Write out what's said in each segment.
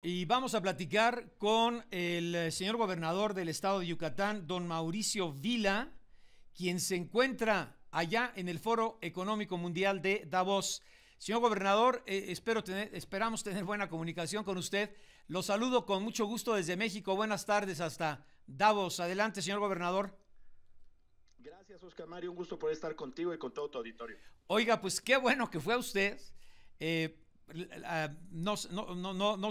Y vamos a platicar con el eh, señor gobernador del estado de Yucatán, don Mauricio Vila, quien se encuentra allá en el Foro Económico Mundial de Davos. Señor gobernador, eh, espero tener, esperamos tener buena comunicación con usted. Lo saludo con mucho gusto desde México. Buenas tardes hasta Davos. Adelante, señor gobernador. Gracias, Oscar Mario. Un gusto por estar contigo y con todo tu auditorio. Oiga, pues qué bueno que fue a usted. Eh, no,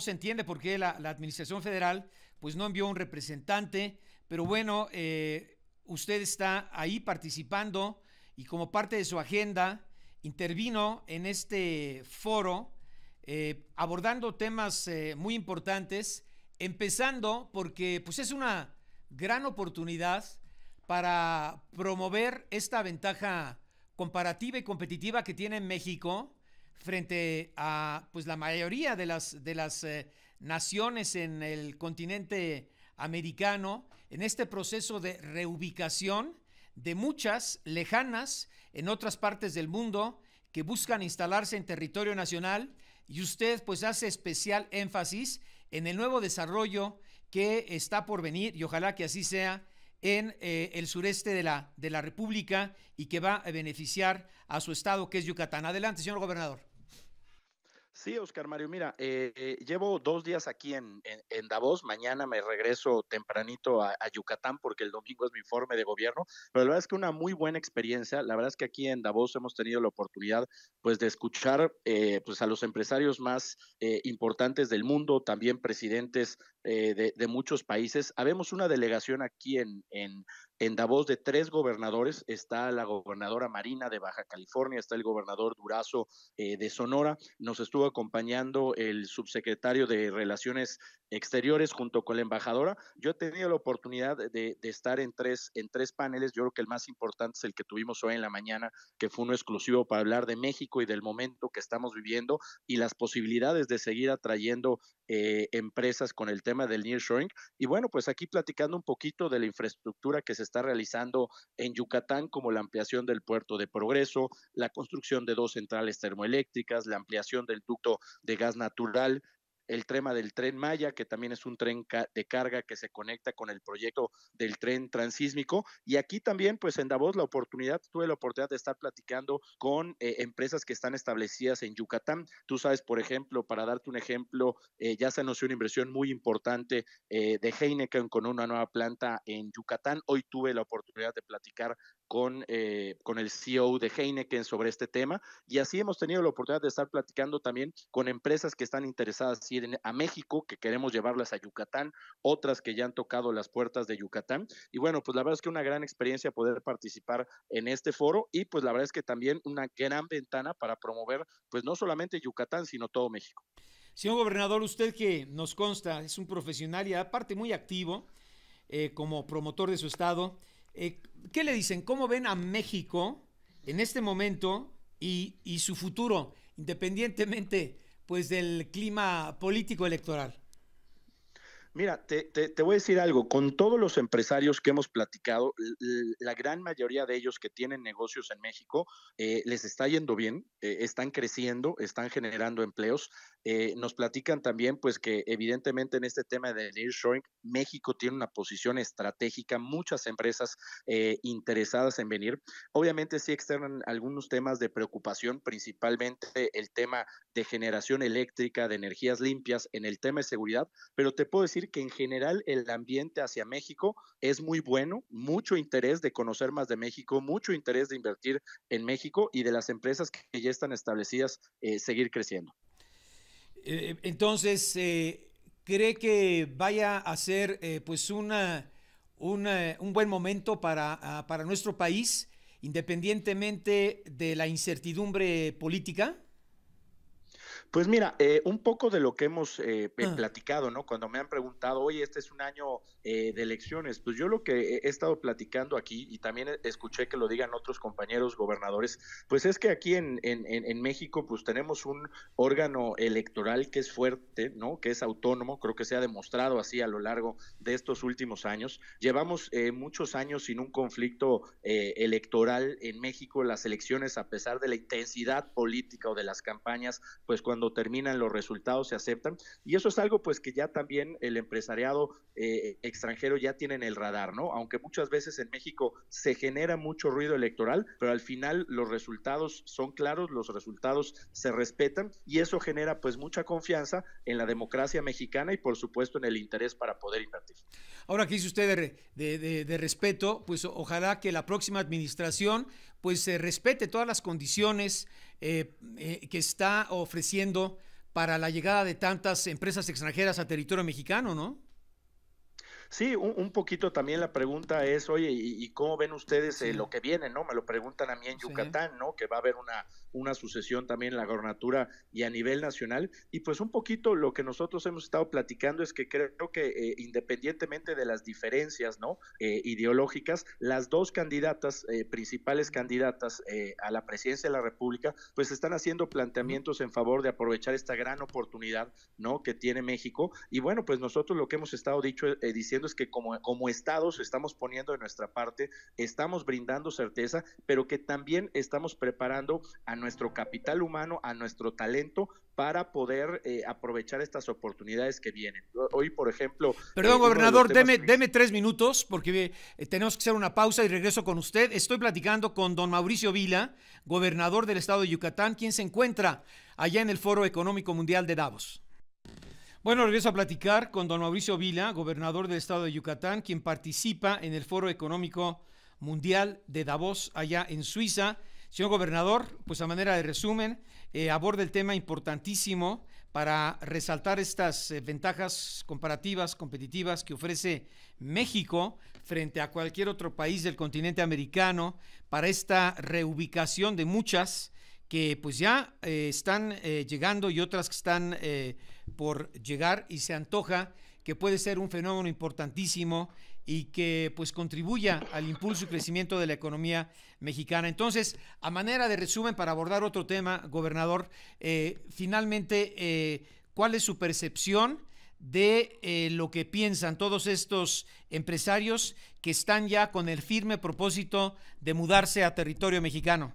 se entiende por qué la, Administración Federal pues no envió un representante, pero bueno, eh, usted está ahí participando y como parte de su agenda intervino en este foro eh, abordando temas eh, muy importantes, empezando porque pues es una gran oportunidad para promover esta ventaja comparativa y competitiva que tiene México frente a pues, la mayoría de las, de las eh, naciones en el continente americano en este proceso de reubicación de muchas lejanas en otras partes del mundo que buscan instalarse en territorio nacional y usted pues hace especial énfasis en el nuevo desarrollo que está por venir y ojalá que así sea en eh, el sureste de la, de la República y que va a beneficiar a su estado que es Yucatán. Adelante, señor gobernador. Sí, Oscar Mario, mira, eh, eh, llevo dos días aquí en, en, Davos, mañana me regreso tempranito a, Yucatán porque el domingo es mi informe de gobierno, pero la verdad es que una muy buena experiencia, la verdad es que aquí en Davos hemos tenido la oportunidad pues de escuchar eh, pues a los empresarios más importantes del mundo, también presidentes de, de, muchos países. Habemos una delegación aquí en, en en Davos de tres gobernadores. Está la gobernadora Marina de Baja California, está el gobernador Durazo eh, de Sonora. Nos estuvo acompañando el subsecretario de Relaciones Exteriores junto con la embajadora. Yo he tenido la oportunidad de, estar en tres, en tres paneles. Yo creo que el más importante es el que tuvimos hoy en la mañana, que fue uno exclusivo para hablar de México y del momento que estamos viviendo y las posibilidades de seguir atrayendo eh, empresas con el tema del nearshoring. Y bueno, pues aquí platicando un poquito de la infraestructura que se está realizando en Yucatán, como la ampliación del puerto de Progreso, la construcción de dos centrales termoeléctricas, la ampliación del ducto de gas natural, el tema del tren Maya, que también es un tren de carga que se conecta con el proyecto del tren transísmico. Y aquí también, pues en Davos, la oportunidad, tuve la oportunidad de estar platicando con eh, empresas que están establecidas en Yucatán. Tú sabes, por ejemplo, para darte un ejemplo, eh, ya se anunció una inversión muy importante eh, de Heineken con una nueva planta en Yucatán. Hoy tuve la oportunidad de platicar con, eh, con el CEO de Heineken sobre este tema y así hemos tenido la oportunidad de estar platicando también con empresas que están interesadas ir a México, que queremos llevarlas a Yucatán, otras que ya han tocado las puertas de Yucatán. Y bueno, pues la verdad es que una gran experiencia poder participar en este foro y pues la verdad es que también una gran ventana para promover pues no solamente Yucatán, sino todo México. Señor gobernador, usted que nos consta es un profesional y aparte muy activo eh, como promotor de su estado. Eh, ¿Qué le dicen? ¿Cómo ven a México en este momento y, y su futuro, independientemente pues, del clima político electoral? Mira, te, te, voy a decir algo, con todos los empresarios que hemos platicado, la gran mayoría de ellos que tienen negocios en México, eh, les está yendo bien, eh, están creciendo, están generando empleos. Eh, nos platican también, pues, que evidentemente en este tema de nearshoring, México tiene una posición estratégica, muchas empresas interesadas en venir. Obviamente sí externan algunos temas de preocupación, principalmente el tema de generación eléctrica, de energías limpias, en el tema de seguridad, pero te puedo decir que en general el ambiente hacia México es muy bueno, mucho interés de conocer más de México, mucho interés de invertir en México y de las empresas que ya están establecidas eh, seguir creciendo. Eh, entonces, eh, ¿cree que vaya a ser pues una, un buen momento para, ah, para nuestro país, independientemente de la incertidumbre política? Pues mira, eh, un poco de lo que hemos eh, eh, ah. platicado, ¿no? Cuando me han preguntado, oye, este es un año de elecciones, pues yo lo que he estado platicando aquí y también e, escuché que lo digan otros compañeros gobernadores, pues es que aquí en, en, en México pues tenemos un órgano electoral que es fuerte, ¿no? Que es autónomo, creo que se ha demostrado así a lo largo de estos últimos años. Llevamos muchos años sin un conflicto electoral en México, las elecciones a pesar de la intensidad política o de las campañas, pues cuando cuando terminan los resultados se aceptan. Y eso es algo pues que ya también el empresariado eh, extranjero ya tiene en el radar, ¿no? Aunque muchas veces en México se genera mucho ruido electoral, pero al final los resultados son claros, los resultados se respetan y eso genera pues mucha confianza en la democracia mexicana y por supuesto en el interés para poder invertir. Ahora que dice usted de, de, de respeto, pues ojalá que la próxima administración pues se respete todas las condiciones eh, eh, que está ofreciendo para la llegada de tantas empresas extranjeras a territorio mexicano, ¿no? Sí, un, poquito también la pregunta es, oye, ¿y, cómo ven ustedes eh, lo que viene? ¿No? Me lo preguntan a mí en Yucatán, ¿no? Que va a haber una, una sucesión también en la gobernatura y a nivel nacional. Y pues un poquito lo que nosotros hemos estado platicando es que creo que eh, independientemente de las diferencias, ¿no? Eh, ideológicas, las dos candidatas, principales candidatas a la presidencia de la República, pues están haciendo planteamientos en favor de aprovechar esta gran oportunidad, ¿no? Que tiene México. Y bueno, pues nosotros lo que hemos estado dicho, diciendo es que como, como estados estamos poniendo de nuestra parte, estamos brindando certeza, pero que también estamos preparando a nuestro capital humano, a nuestro talento para poder eh, aprovechar estas oportunidades que vienen. Hoy, por ejemplo... Perdón, eh, gobernador, deme, tres minutos porque eh, tenemos que hacer una pausa y regreso con usted. Estoy platicando con don Mauricio Vila, gobernador del estado de Yucatán, quien se encuentra allá en el Foro Económico Mundial de Davos. Bueno, regreso a platicar con don Mauricio Vila, gobernador del estado de Yucatán, quien participa en el Foro Económico Mundial de Davos allá en Suiza. Señor gobernador, pues a manera de resumen, eh, aborda el tema importantísimo para resaltar estas eh, ventajas comparativas, competitivas que ofrece México frente a cualquier otro país del continente americano para esta reubicación de muchas que pues ya eh, están eh, llegando y otras que están eh, por llegar y se antoja que puede ser un fenómeno importantísimo y que pues contribuya al impulso y crecimiento de la economía mexicana. Entonces, a manera de resumen, para abordar otro tema, gobernador, finalmente, ¿cuál es su percepción? de lo que piensan todos estos empresarios que están ya con el firme propósito de mudarse a territorio mexicano?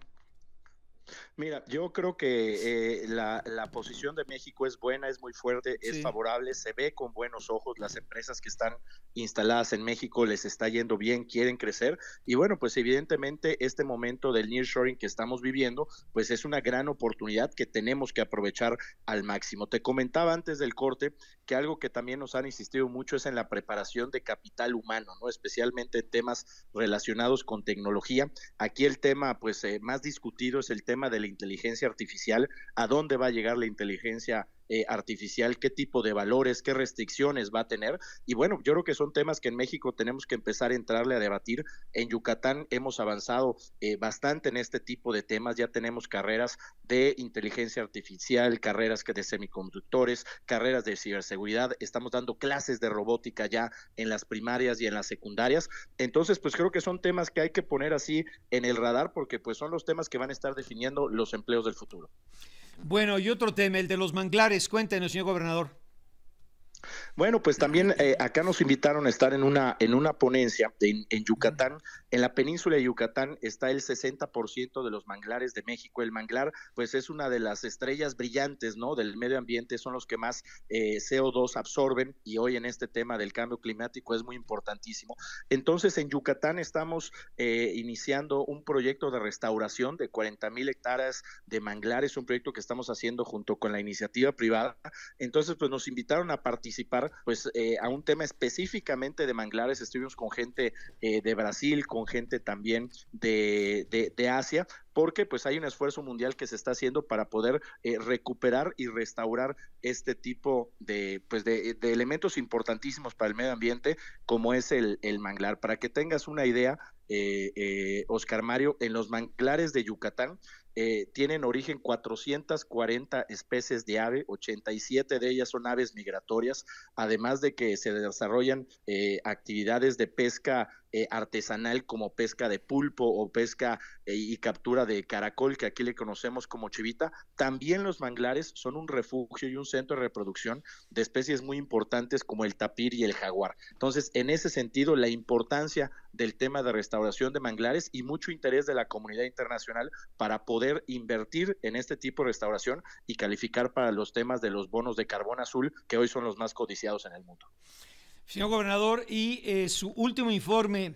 Mira, yo creo que eh, la, posición de México es buena, es muy fuerte, es favorable, se ve con buenos ojos, las empresas que están instaladas en México les está yendo bien, quieren crecer y bueno, pues evidentemente este momento del nearshoring que estamos viviendo, pues es una gran oportunidad que tenemos que aprovechar al máximo. Te comentaba antes del corte que algo que también nos han insistido mucho es en la preparación de capital humano, ¿no? Especialmente en temas relacionados con tecnología. Aquí el tema pues eh, más discutido es el tema la inteligencia artificial, a dónde va a llegar la inteligencia eh, artificial, qué tipo de valores, qué restricciones va a tener. Y bueno, yo creo que son temas que en México tenemos que empezar a entrarle a debatir. En Yucatán hemos avanzado eh, bastante en este tipo de temas, ya tenemos carreras de inteligencia artificial, carreras de semiconductores, carreras de ciberseguridad, estamos dando clases de robótica ya en las primarias y en las secundarias. Entonces, pues creo que son temas que hay que poner así en el radar porque pues son los temas que van a estar definiendo los empleos del futuro. Bueno, y otro tema, el de los manglares. Cuéntenos, señor gobernador. Bueno, pues también eh, acá nos invitaron a estar en una, en una ponencia en, Yucatán. En la península de Yucatán está el 60% de los manglares de México. El manglar, pues es una de las estrellas brillantes, ¿no? Del medio ambiente, son los que más eh, CO2 absorben y hoy en este tema del cambio climático es muy importantísimo. Entonces, en Yucatán estamos eh, iniciando un proyecto de restauración de 40 mil hectáreas de manglares, un proyecto que estamos haciendo junto con la iniciativa privada. Entonces, pues nos invitaron a participar pues eh, a un tema específicamente de manglares. Estuvimos con gente eh, de Brasil, con gente también de, Asia, porque pues hay un esfuerzo mundial que se está haciendo para poder eh, recuperar y restaurar este tipo de pues de, elementos importantísimos para el medio ambiente como es el, el manglar para que tengas una idea Oscar Mario en los manglares de Yucatán eh, tienen origen 440 especies de ave, 87 de ellas son aves migratorias, además de que se desarrollan eh, actividades de pesca eh, artesanal como pesca de pulpo o pesca eh, y captura de caracol, que aquí le conocemos como chivita, también los manglares son un refugio y un centro de reproducción de especies muy importantes como el tapir y el jaguar. Entonces, en ese sentido, la importancia del tema de restauración de manglares y mucho interés de la comunidad internacional para poder invertir en este tipo de restauración y calificar para los temas de los bonos de carbón azul, que hoy son los más codiciados en el mundo. Señor gobernador, y eh, su último informe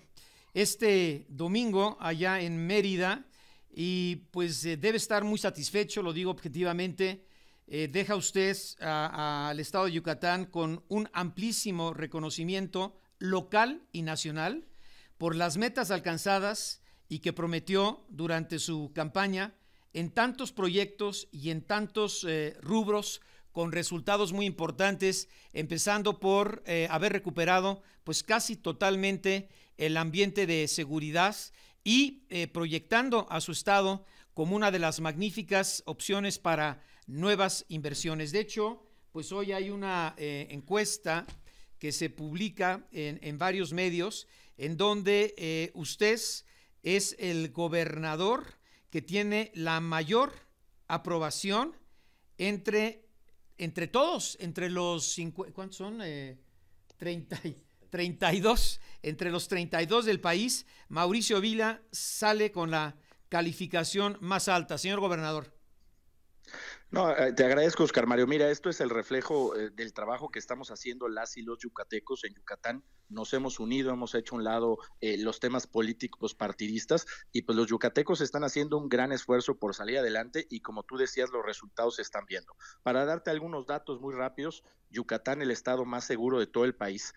este domingo allá en Mérida, y pues eh, debe estar muy satisfecho, lo digo objetivamente. Eh, deja usted al estado de Yucatán con un amplísimo reconocimiento local y nacional por las metas alcanzadas y que prometió durante su campaña en tantos proyectos y en tantos rubros con resultados muy importantes, empezando por eh, haber recuperado pues casi totalmente el ambiente de seguridad y eh, proyectando a su estado como una de las magníficas opciones para nuevas inversiones. De hecho, pues hoy hay una eh, encuesta que se publica en, en varios medios en donde usted es el gobernador que tiene la mayor aprobación entre entre todos, entre los 50, ¿cuántos son? Eh, 30, 32, entre los 32 del país, Mauricio Vila sale con la calificación más alta. Señor gobernador. No, eh, te agradezco, Oscar Mario. Mira, esto es el reflejo eh, del trabajo que estamos haciendo las y los yucatecos en Yucatán. Nos hemos unido, hemos hecho un lado eh, los temas políticos partidistas y pues los yucatecos están haciendo un gran esfuerzo por salir adelante y como tú decías, los resultados se están viendo. Para darte algunos datos muy rápidos, Yucatán el estado más seguro de todo el país.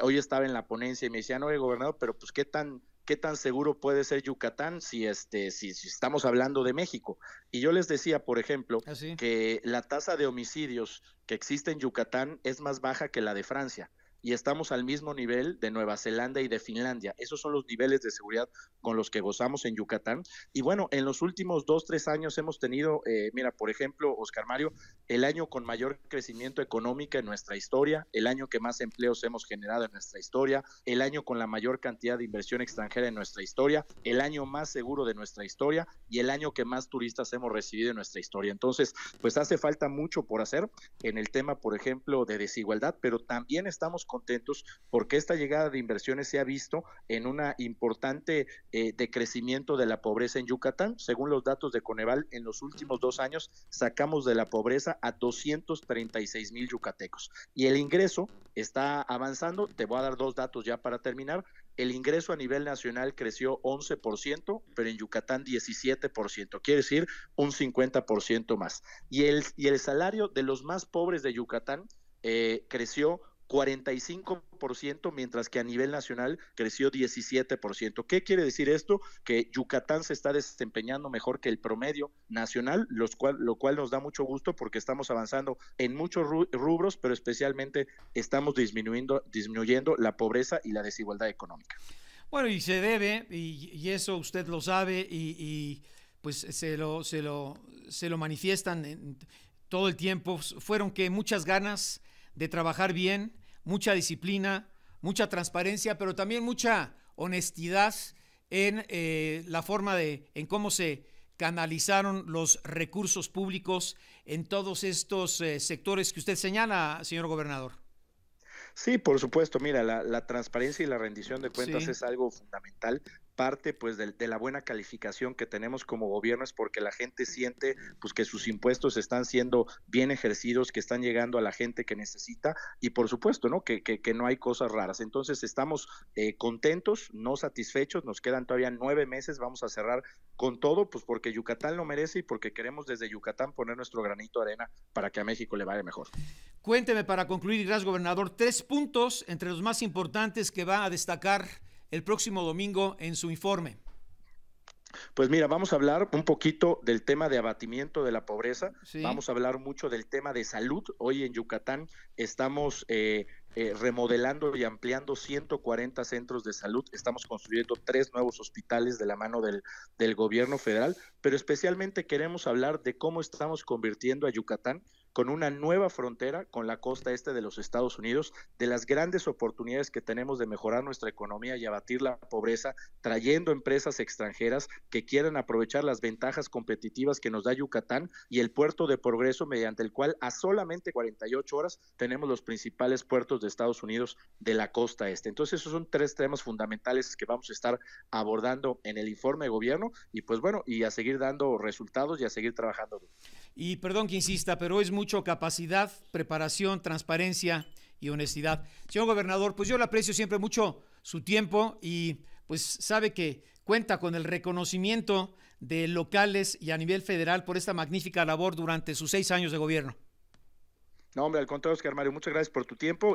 hoy estaba en la ponencia y me decían, oye, gobernador, pero pues qué tan qué tan seguro puede ser Yucatán si, este, si, estamos hablando de México. Y yo les decía, por ejemplo, ah, que la tasa de homicidios que existe en Yucatán es más baja que la de Francia y estamos al mismo nivel de Nueva Zelanda y de Finlandia. Esos son los niveles de seguridad con los que gozamos en Yucatán. Y bueno, en los últimos dos, tres años hemos tenido, eh, mira, por ejemplo, Oscar Mario, el año con mayor crecimiento económico en nuestra historia, el año que más empleos hemos generado en nuestra historia, el año con la mayor cantidad de inversión extranjera en nuestra historia, el año más seguro de nuestra historia y el año que más turistas hemos recibido en nuestra historia. Entonces, pues hace falta mucho por hacer en el tema, por ejemplo, de desigualdad, pero también estamos contentos porque esta llegada de inversiones se ha visto en una importante eh, decrecimiento de la pobreza en Yucatán. Según los datos de Coneval, en los últimos dos años sacamos de la pobreza a 236 mil yucatecos. Y el ingreso está avanzando. Te voy a dar dos datos ya para terminar. El ingreso a nivel nacional creció 11%, pero en Yucatán 17%, quiere decir un 50% más. Y el, y el salario de los más pobres de Yucatán eh, creció 45%, mientras que a nivel nacional creció 17%. ¿Qué quiere decir esto? Que Yucatán se está desempeñando mejor que el promedio nacional, los cual, lo cual nos da mucho gusto porque estamos avanzando en muchos rubros, pero especialmente estamos disminuyendo, disminuyendo la pobreza y la desigualdad económica. Bueno, y se debe, y, eso usted lo sabe, y, pues se lo, se lo, se lo manifiestan todo el tiempo. Fueron que muchas ganas de trabajar bien, mucha disciplina, mucha transparencia, pero también mucha honestidad en eh, la forma de, en cómo se canalizaron los recursos públicos en todos estos eh, sectores que usted señala, señor gobernador. Sí, por supuesto. Mira, la, transparencia y la rendición de cuentas es algo fundamental parte pues de, de, la buena calificación que tenemos como gobierno es porque la gente siente pues que sus impuestos están siendo bien ejercidos, que están llegando a la gente que necesita y por supuesto, ¿no? Que, no hay cosas raras. Entonces estamos eh, contentos, no satisfechos, nos quedan todavía nueve meses, vamos a cerrar con todo pues porque Yucatán lo merece y porque queremos desde Yucatán poner nuestro granito de arena para que a México le vaya mejor. Cuénteme para concluir, gracias gobernador, tres puntos entre los más importantes que va a destacar el próximo domingo en su informe? Pues mira, vamos a hablar un poquito del tema de abatimiento de la pobreza, vamos a hablar mucho del tema de salud. Hoy en Yucatán estamos eh, eh, remodelando y ampliando 140 centros de salud, estamos construyendo tres nuevos hospitales de la mano del gobierno federal, pero especialmente queremos hablar de cómo estamos convirtiendo a Yucatán con una nueva frontera con la costa este de los Estados Unidos, de las grandes oportunidades que tenemos de mejorar nuestra economía y abatir la pobreza, trayendo empresas extranjeras que quieran aprovechar las ventajas competitivas que nos da Yucatán y el puerto de progreso mediante el cual a solamente 48 horas tenemos los principales puertos de Estados Unidos de la costa este. Entonces esos son tres temas fundamentales que vamos a estar abordando en el informe de gobierno y pues bueno, y a seguir dando resultados y a seguir trabajando. Y perdón que insista, pero es mucho capacidad, preparación, transparencia y honestidad. Señor gobernador, pues yo le aprecio siempre mucho su tiempo y pues sabe que cuenta con el reconocimiento de locales y a nivel federal por esta magnífica labor durante sus seis años de gobierno. No, hombre, al contrario, Oscar Mario, muchas gracias por tu tiempo.